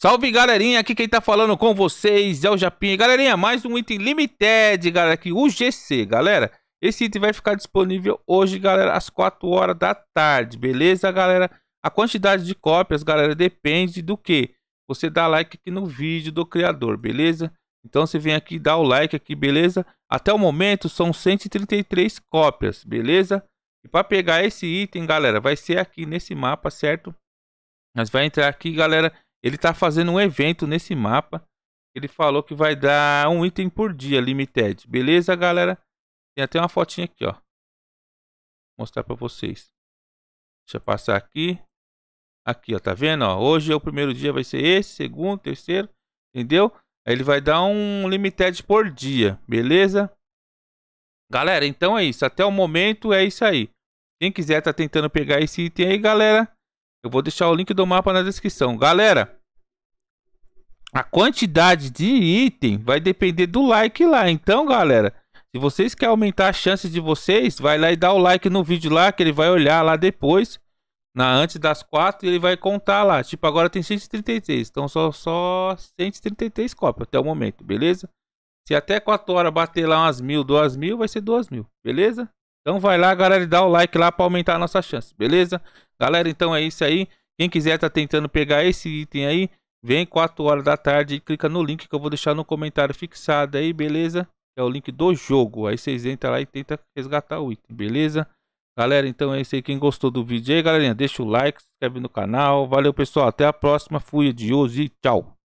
Salve galerinha, aqui quem tá falando com vocês é o Japinha. Galerinha, mais um item Limited, galera, aqui GC, galera. Esse item vai ficar disponível hoje, galera, às 4 horas da tarde, beleza, galera? A quantidade de cópias, galera, depende do que? Você dá like aqui no vídeo do criador, beleza? Então você vem aqui dá o like aqui, beleza? Até o momento são 133 cópias, beleza? E para pegar esse item, galera, vai ser aqui nesse mapa, certo? Mas vai entrar aqui, galera, ele está fazendo um evento nesse mapa. Ele falou que vai dar um item por dia, limited. Beleza, galera? Tem até uma fotinha aqui, ó. Vou mostrar para vocês. Deixa eu passar aqui. Aqui, ó, tá vendo? Ó, hoje é o primeiro dia, vai ser esse, segundo, terceiro, entendeu? Aí ele vai dar um limited por dia, beleza? Galera, então é isso. Até o momento é isso aí. Quem quiser tá tentando pegar esse item aí, galera, eu vou deixar o link do mapa na descrição. Galera, a quantidade de item vai depender do like lá. Então, galera, se vocês querem aumentar as chances de vocês, vai lá e dá o like no vídeo lá, que ele vai olhar lá depois. Na antes das e ele vai contar lá. Tipo, agora tem 133. Então, só, só 133 cópias até o momento, beleza? Se até 4 horas bater lá umas mil, duas mil, vai ser duas mil, beleza? Então vai lá, galera, e dá o like lá para aumentar a nossa chance, beleza? Galera, então é isso aí. Quem quiser tá tentando pegar esse item aí, vem 4 horas da tarde e clica no link que eu vou deixar no comentário fixado aí, beleza? É o link do jogo. Aí vocês entram lá e tenta resgatar o item, beleza? Galera, então é isso aí. Quem gostou do vídeo aí, galerinha, deixa o like, se inscreve no canal. Valeu, pessoal. Até a próxima. Fui, adiós e tchau.